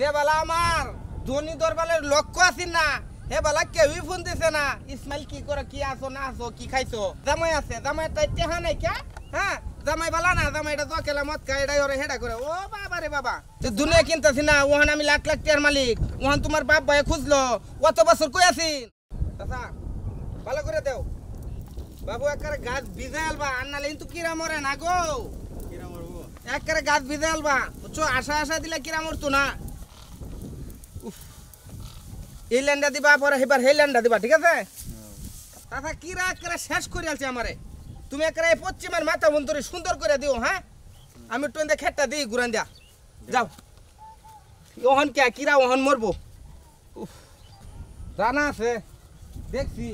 যে বেলা আমার ধনী দরবারের লক্ষ্য আছি না হে বলা কেউই ফোন দিছে না ইসমাইল কি করে কি আছো না আছো কি খাইছো জামাই আছে জামাই তাই টেহা নাই কে হ্যাঁ জামাই বালা না জামাইটা তো কেলা মত খাই এটাই হেডা করে ও বাবা রে বাবা তো দুনিয়া কিনতেছি না ওহান আমি লাখ লাখ টিয়ার মালিক ওহান তোমার বাপ ভাই খুঁজলো অত বছর কই আছি দাদা ভালো করে দেও বাবু একবারে গাছ ভিজে আলবা আর নালে কিন্তু কিরা মরে না গো কিরা মরবো একবারে গাছ ভিজে আলবা বুঝছো আশা আশা দিলে কিরা মরতো না এই লাইনটা দিবা পরে এবার সেই লাইনটা দিবা ঠিক আছে তাছা কিরা একেবারে শেষ করে আলছে আমারে তুমি একেবারে পশ্চিমের মাথা বন্ধুরে সুন্দর করে দিও হ্যাঁ আমি টোয়েন্টে খেটটা দিই ঘুরান দিয়া যাও ওহন কে কিরা ওহন মরবো রানা আছে দেখছি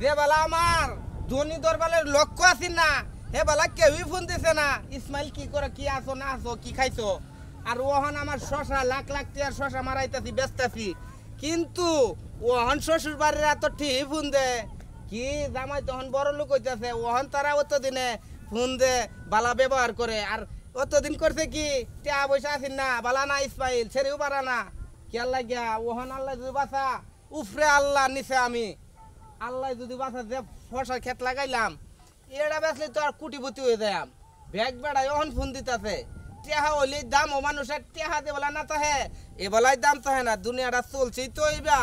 যে বালা আমার ধনী দরবারের লক্ষ্য আছি না হে বালা কেউই ফোন দিছে না ইসমাইল কি করে কি আছো না আছো কি খাইছো আর ওহন আমার শশা লাখ লাখ টিয়ার শশা মারাইতেছি আছি কিন্তু ওহন শ্বশুর বাড়ির এত ঠি ফোন দে কি জামাই তখন বড় লোক হইতেছে ওহন তারা অত দিনে ফোন দে বালা ব্যবহার করে আর অতদিন করছে কি টিয়া পয়সা আসেন না বালা না ইসমাইল ছেড়েও পারা না কি আল্লাহ গিয়া ওহন আল্লাহ যদি বাসা উফরে আল্লাহ নিছে আমি আল্লাহ যদি বাসা যে ফসার খেত লাগাইলাম এটা বেসলে তো আর কুটিপুতি হয়ে যায় ব্যাগ বেড়ায় ওহন ফোন দিতেছে টেহা হলে দাম ও মানুষের টেহা দে বলা না তাহে এ বলাই দাম তাহে না দুনিয়াটা চলছেই তো এইবা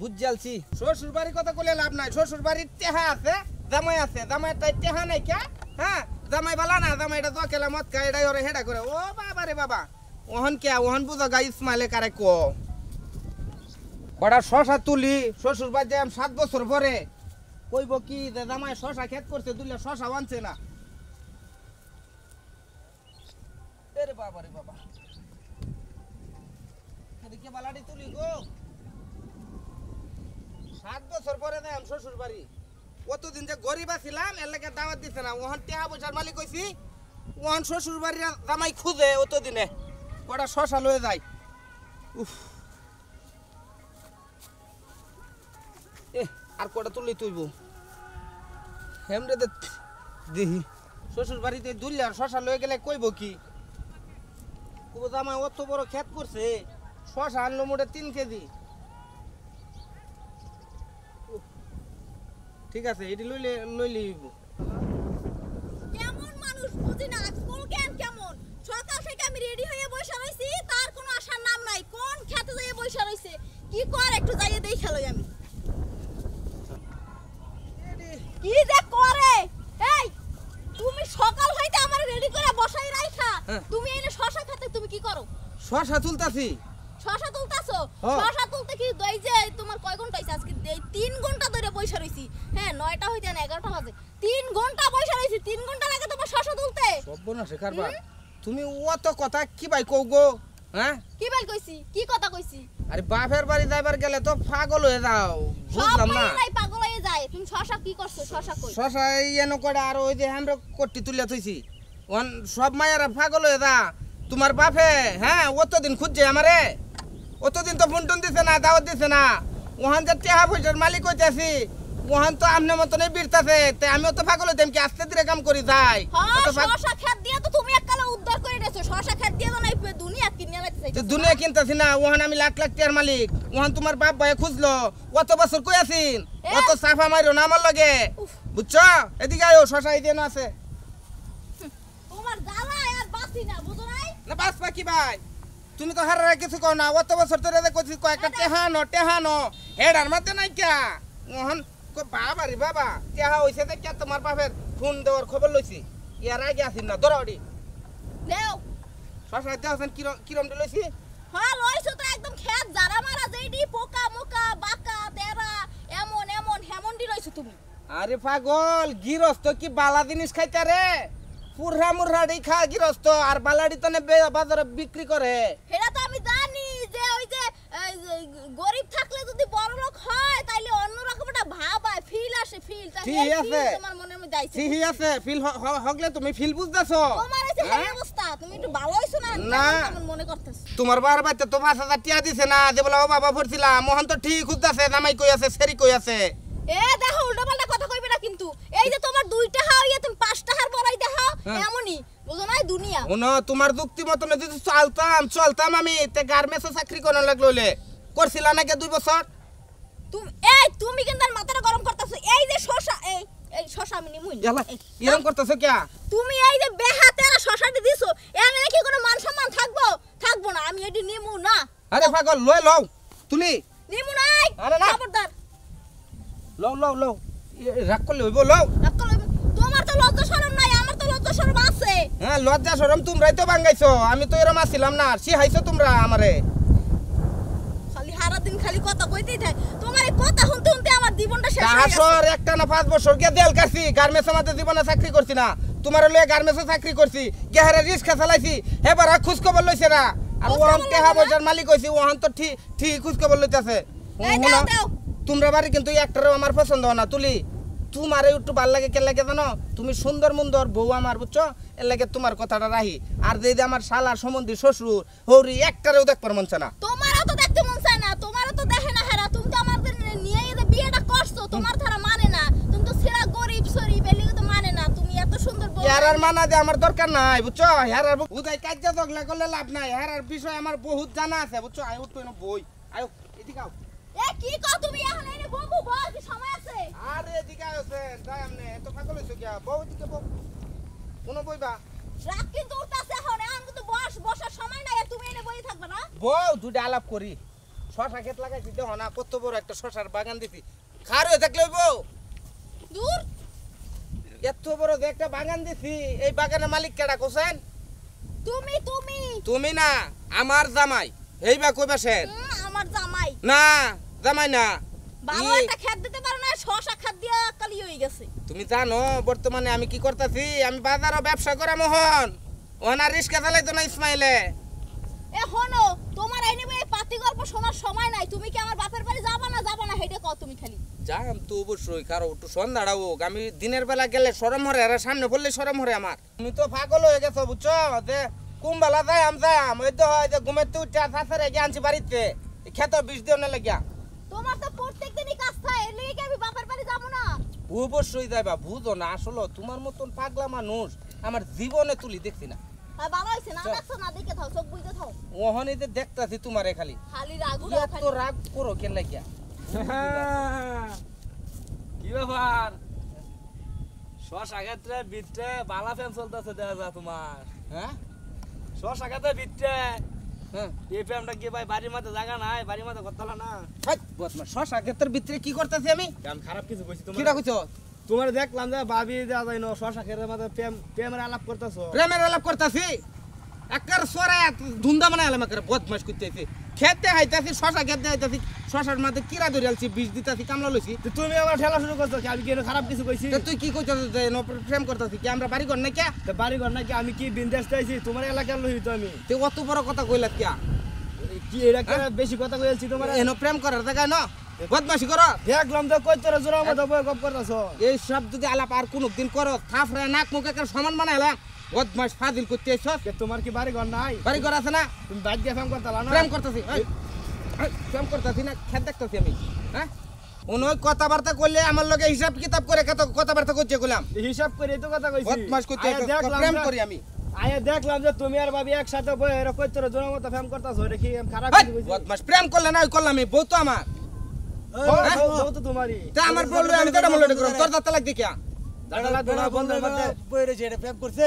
বুঝজালছি শ্বশুর বাড়ির কথা কলে লাভ নাই শ্বশুর বাড়ির টেহা আছে জামাই আছে জামাই তাই টেহা নাই কে হ্যাঁ জামাই বলা না জামাই এটা জকেলা মত কা এটাই ওরে হেডা করে ও বাবা রে বাবা ওহন কে ওহন বুঝো গা ইসমাইলে কারে ক কটা শশা তুলি শ্বশুর বাড়ি যাই সাত বছর পরে কইব কি জামাই শশা খেত করছে দুলে শশা বানছে না এরে বাবা রে বাবা এদিকে বালাটি তুলি গো সাত বছর পরে না আমি শ্বশুর বাড়ি কতদিন যে গরিব আছিলাম এর লাগে দাওয়াত দিছে না ওহান টেহা পয়সার মালিক কইছি ওহান শ্বশুর বাড়ির জামাই খুঁজে অতদিনে কটা শশা লয়ে যায় উফ এ আর কটা তুলি তুইব হেমরে দেখি শ্বশুর বাড়িতে দুলিয়ার শশা লয়ে গেলে কইব কি ও অত বড় ক্ষেত করছে শশা আনলো মোটে তিন কেজি ঠিক আছে এটি লইলে লইলে সকাল থেকে আমি রেডি হয়ে বসে রইছি তার কোনো আশার নাম নাই কোন খেতে যাইয়ে বসে রইছে কি কর একটু যাইয়ে দেখে লই আমি কি যে করে তুমি সকাল হইতে আমার রেডি করে হ্যাঁ। তুমি এলে শশা খেতে তুমি কি করো শশা তুলতাছি শশা তুলতাছো শশা তুলতে কি দই যে তোমার কয় ঘন্টা হইছে আজকে 3 ঘন্টা ধরে বসে রইছি হ্যাঁ 9টা হইতে না এগারোটা বাজে 3 ঘন্টা বসে রইছি 3 ঘন্টা লাগে তোমার শশা তুলতে শেখার কারবার তুমি অত কথা কি ভাই কও গো হ্যাঁ কি ভাই কইছি কি কথা কইছি আরে বাপের বাড়ি যাইবার গেলে তো পাগল হয়ে যাও বুঝলাম না পাগল হয়ে যায় তুমি শশা কি করছো শশা কই শশা এই এনো করে আর ওই যে আমরা কটি তুলিয়া থইছি সব মায়ের পাগল হয়ে দা তোমার বাপে হ্যাঁ অতদিন খুঁজছে আমারে অতদিন তো ফোন টোন দিছে না দাওয়াত দিছে না ওহান যে টেহা পয়সার মালিক আসি ওহান তো আমনে মতনই বিরতাছে তে আমি অত পাগল হইতাম কি আস্তে ধীরে কাম করি যাই শশা খেত দিয়ে তো তুমি এক কালো উদ্ধার করে নেছো শশা খেত দিয়ে তো নাই দুনিয়া কিনে লাগতেছে দুনিয়া কিনতাছি না ওহান আমি লাখ লাখ টিয়ার মালিক ওহান তোমার বাপ ভাই খুঁজলো অত বছর কই আছিন অত সাফা মাইরো না আমার লগে বুঝছো এদিকে আয়ো শশা এই আছে না বাস পাকি ভাই তুমি তো হারে কিছু কো না অত বছর ধরে কইছি কয়েকটা টেহানো টেহানো হেডার মাতে নাই কিয়া মোহন বাবা রে বাবা টেহা হইছে তো তোমার বাপের ফোন দেওয়ার খবর লইছি ইয়ার আগে আসিন না দরড়ি নেও শশা দেওয়াছেন কিরম কিরম লইছি হ্যাঁ লইছো তো একদম খেত জারা মারা যেইডি পোকা মোকা বাকা তেরা এমন এমন হেমন দি লইছো তুমি আরে পাগল গিরস্ত কি বালা জিনিস খাইতা রে পুরহা মুরহা খা গিরস্ত আর বালাড়ি তনে বাজারে বিক্রি করে হেরা তো আমি জানি যে ওই যে গরিব থাকলে যদি বড় লোক হয় তাইলে অন্য রকম ভাব আয় ফিল আসে ফিল ঠিক আছে তোমার মনের মধ্যে আইছে ঠিক আছে ফিল হগলে তুমি ফিল বুঝতাছো তোমার এই হেরা হ্যাঁ? অবস্থা তুমি একটু ভালো হইছো না না মনে করতেছ তোমার বার বাইতে তো 5000 টিয়া দিছে না যে বলা ও বাবা ভরছিলা মোহন তো ঠিক খুঁজতাছে জামাই কই আছে সেরি কই আছে এ দেখো উল্টো পাল্টা কথা কইবে না কিন্তু এই যে তোমার দুইটা হাও ইয়া তুমি পাঁচটা হার বড়াই দেখাও হ্যাঁ। এমনই বুঝো নাই দুনিয়া ও না তোমার দুক্তি মতন যদি চলতাম চলতাম আমি তে গার্মেন্টসে চাকরি কোন লাগলো লে করছিলা নাকি দুই বছর তুমি এই তুমি কিন্তু মাথাটা গরম করতেছো এই যে শশা এই এই শশা আমি নিমুই এরকম করতেছো কি তুমি এই যে বেহাতে আর শশাটি দিছো এর নাকি মানে কোনো মান সম্মান থাকবো থাকবো না আমি এটি নিমু না আরে পাগল লই লও তুলি নিমু নাই আরে না খবরদার লও লও লও রাগ করলে হইব লও তোমার তো লজ্জা নাই আমার তো লজ্জা শরম আছে হ্যাঁ লজ্জা তোমরাই তো আমি তো এরম আসিলাম না সে হাইছো তোমরা আমারে খালি হারা দিন খালি কথা কইতেই তোমার এই কথা শুনতে শুনতে আমার জীবনটা শেষ হয়ে গেছে তাহার একটা না পাঁচ বছর গিয়ে দেল কাছি গার্মেন্টস আমাদের জীবনে চাকরি করছি না তোমার লয়ে গার্মেন্টসে চাকরি করছি গেহারে রিস্কা চালাইছি হেবার খুশ খবর লইছে না আর ওহান টেহা পয়সার মালিক হইছি ওহান তো ঠিক ঠিক খুশ খবর লইতাছে দাও তোমরা বাড়ি কিন্তু একটারও আমার পছন্দ না তুলি তোমার একটু ভাল লাগে কেন লাগে জানো তুমি সুন্দর মুন্দর বউ আমার বুঝছো এর লাগে তোমার কথাটা রাহি আর যদি আমার শালা সম্বন্ধী শ্বশুর হৌরি একটারেও দেখবার মন না তোমারও তো দেখতে মন চায় না তোমারও তো দেখে না হেরা তুমি তো নিয়ে বিয়েটা তোমার মানে না তুমি তো গরিব তো মানে না তুমি এত সুন্দর মানা দে আমার দরকার নাই কাজ করলে লাভ নাই হেরার বিষয় আমার বহুত জানা আছে বুঝছো আয় উঠতো বই আয়ো এদিকে তুমি এনে বই থাকবে না বউ দুইটা আলাপ করি শশা ক্ষেত লাগাইছি দেখো না কত বড় একটা শশার বাগান দিছি খার হয়ে থাকলে বউ দূর এত বড় একটা বাগান দিছি এই বাগানের মালিক কেডা কোসেন তুমি তুমি তুমি না আমার জামাই এইবা কইবা সেন আমার জামাই না জামাই না দিতে দিয়া কালি গেছে তুমি জানো বর্তমানে আমি কি করতেছি আমি বাজারও ব্যবসা করা মোহন ওনার রিস্কা চালাইতো না ইসমাইলে এ পাতি সময় নাই তুমি কি বাপের যাবা না যাবা না তুমি খালি অবশ্যই কারো আমি দিনের বেলা গেলে শরম হরে সামনে বললে শরম হরে আমার তুমি তো পাগল হয়ে গেছো বুঝছো যে যাই আম ঘুমের তুই আনছি বাড়িতে খেতে বিষ দিও না লাগিয়া তোমার তো প্রত্যেকদিনই কাজ থাকে এর লাগি কি আমি বাপের বাড়ি যাব না অবশ্যই যাইবা বুঝো না আসলে তোমার মতন পাগলা মানুষ আমার জীবনে তুলি দেখছি না আর হ্যাঁ, ভালো দেখতাছি তোমারে খালি খালি রাগ করো কেন লাগিয়া কি ব্যাপার শশা ক্ষেত্রে বিট্রে বালা ফ্যান চলতেছে দেখা যা তোমার হ্যাঁ শশা ক্ষেত্রে হ্যাঁ। এই ভাই জায়গা নাই না শশা ভিতরে কি করতেছি আমি খারাপ কিছু তোমার তোমার দেখলাম যে ভাবি যা যায় শশা প্রেম প্রেমের আলাপ করতেছো প্রেমের আলাপ করতেছি একার সরে ধুন্দা মানে আলাম একার বদমাস করতেছে খেতে হাইতাছি শশা খেতে হাইতাছি শশার মাঝে কিরা ধরে আলছি বিষ দিতাছি কামলা লইছি তুমি আবার ঠেলা শুরু করছো কি আমি কি খারাপ কিছু কইছি তুই কি কইছো যে নো প্রেম করতাছি কি আমরা বাড়ি ঘর না কি তো বাড়ি ঘর না কি আমি কি বিন্দাস চাইছি তোমার এলাকার লই তো আমি তুই অত বড় কথা কইলা কি কি এরা বেশি কথা কইলছি তোমার এন প্রেম করার জায়গা না বদমাশি করো দেখলাম তো কই তোরা জোরা মতো গপ করতাছ এই সব যদি আলাপ আর কোনদিন করো থাফরা নাক মুখ মুখে সমান বানাইলাম বদমাস ফাজিল করতে কে তোমার কি বাড়ি ঘর নাই বাড়ি ঘর আছে না তুমি বাইক দিয়ে প্রেম করতে না প্রেম করতেছি প্রেম করতেছি না খেত দেখতেছি আমি হ্যাঁ উনি কথাবার্তা করলে আমার লগে হিসাব কিতাব করে কথাবার্তা করছে কইলাম হিসাব করে তো কথা কইছি বদমাস করতে প্রেম করি আমি আয়া দেখলাম যে তুমি আর ভাবি একসাথে বই এরা কইতর জনমত প্রেম করতাছ ওরে কি খারাপ বদমাস প্রেম করলে না ওই করলাম আমি বউ তো আমার হ্যাঁ? বউ তো তোমারই তা আমার বললো আমি করব তোর বন্ধ করতে বই রে প্রেম করছে